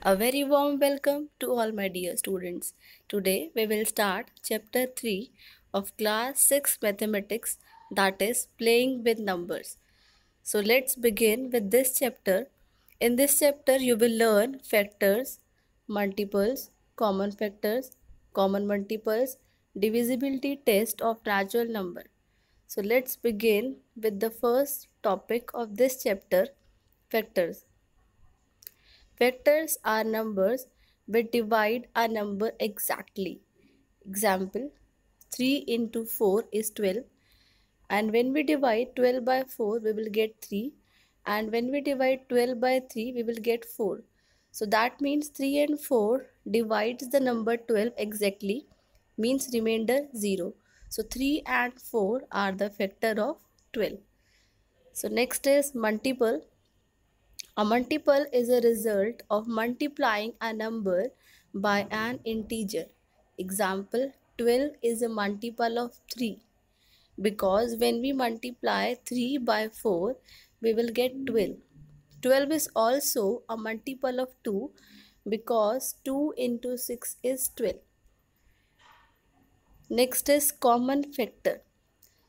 A very warm welcome to all my dear students. Today we will start chapter 3 of class 6 mathematics that is playing with numbers. So let's begin with this chapter. In this chapter you will learn factors, multiples, common factors, common multiples, divisibility test of natural number. So let's begin with the first topic of this chapter factors. Vectors are numbers we divide a number exactly. Example 3 into 4 is 12 and when we divide 12 by 4 we will get 3 and when we divide 12 by 3 we will get 4. So that means 3 and 4 divides the number 12 exactly means remainder 0. So 3 and 4 are the factor of 12. So next is multiple. A multiple is a result of multiplying a number by an integer. Example 12 is a multiple of 3 because when we multiply 3 by 4 we will get 12. 12 is also a multiple of 2 because 2 into 6 is 12. Next is common factor.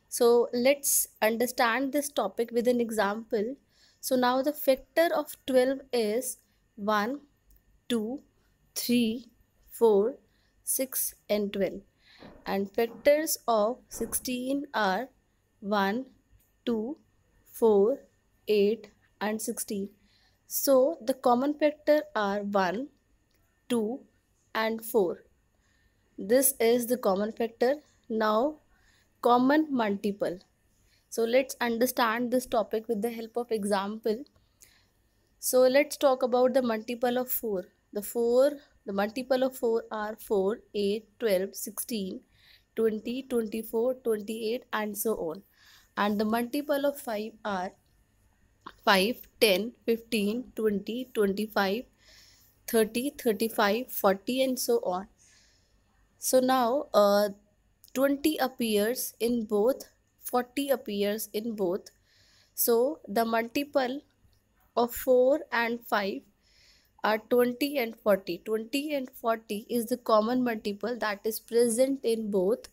So let's understand this topic with an example. So now the factor of 12 is 1, 2, 3, 4, 6 and 12. And factors of 16 are 1, 2, 4, 8 and 16. So the common factor are 1, 2 and 4. This is the common factor. Now common multiple. So let's understand this topic with the help of example. So let's talk about the multiple of 4. The 4, the multiple of 4 are 4, 8, 12, 16, 20, 24, 28 and so on. And the multiple of 5 are 5, 10, 15, 20, 25, 30, 35, 40 and so on. So now uh, 20 appears in both 40 appears in both. So the multiple of 4 and 5 are 20 and 40. 20 and 40 is the common multiple that is present in both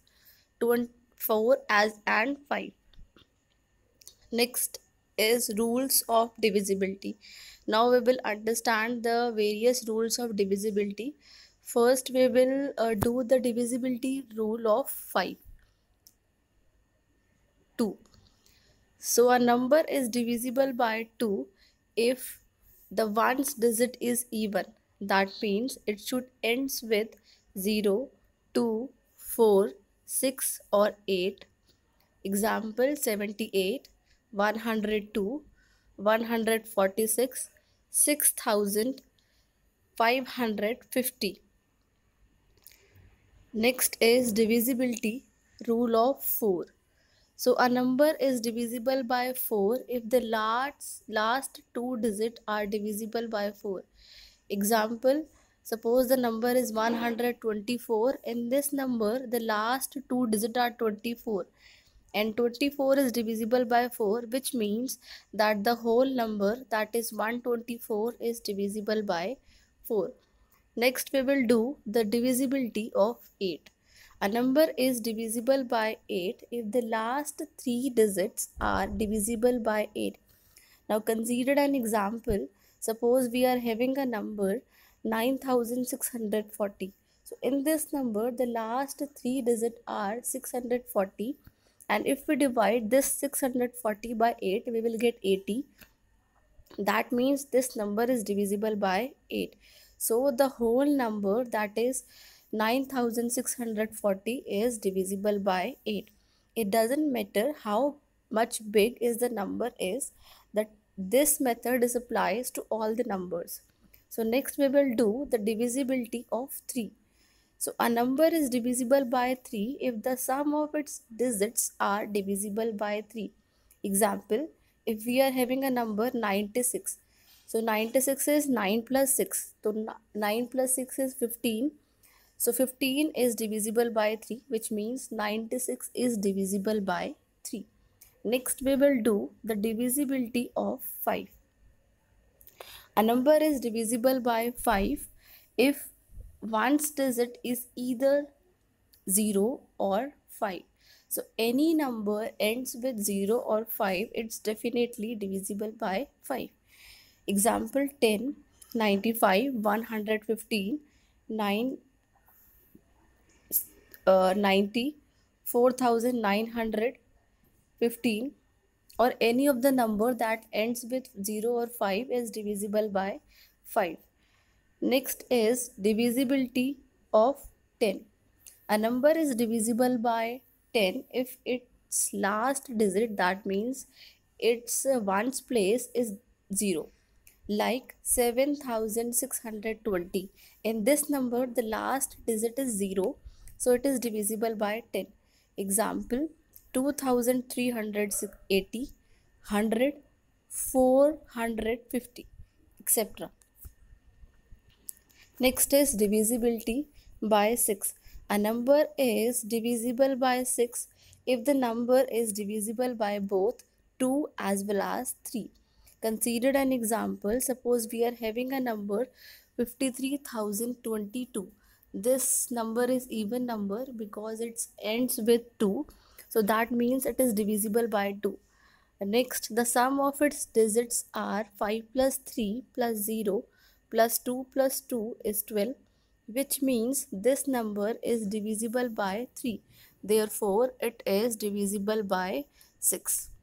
4 as and 5. Next is rules of divisibility. Now we will understand the various rules of divisibility. First we will uh, do the divisibility rule of 5. 2. So a number is divisible by 2 if the ones digit is even. That means it should ends with 0, 2, 4, 6 or 8. Example 78, 102, 146, 6550. Next is divisibility rule of 4. So a number is divisible by 4 if the last, last two digits are divisible by 4. Example, suppose the number is 124. In this number, the last two digits are 24 and 24 is divisible by 4 which means that the whole number that is 124 is divisible by 4. Next we will do the divisibility of 8. A number is divisible by 8 if the last three digits are divisible by 8. Now consider an example. Suppose we are having a number 9640. So in this number the last three digits are 640 and if we divide this 640 by 8 we will get 80. That means this number is divisible by 8. So the whole number that is 9640 is divisible by 8 it doesn't matter how much big is the number is that this method is applies to all the numbers so next we will do the divisibility of 3 so a number is divisible by 3 if the sum of its digits are divisible by 3 example if we are having a number 96 so 96 is 9 plus 6 so 9 plus 6 is 15 so 15 is divisible by 3 which means 96 is divisible by 3. Next we will do the divisibility of 5. A number is divisible by 5 if one's digit is either 0 or 5. So any number ends with 0 or 5 it's definitely divisible by 5. Example 10, 95, 115, 9 uh, 90 or any of the number that ends with 0 or 5 is divisible by 5 next is divisibility of 10 a number is divisible by 10 if its last digit that means its ones place is 0 like 7620 in this number the last digit is 0 so it is divisible by 10. Example 2380, 100, 450, etc. Next is divisibility by 6. A number is divisible by 6 if the number is divisible by both 2 as well as 3. Consider an example. Suppose we are having a number 53022 this number is even number because it ends with 2 so that means it is divisible by 2 next the sum of its digits are 5 plus 3 plus 0 plus 2 plus 2 is 12 which means this number is divisible by 3 therefore it is divisible by 6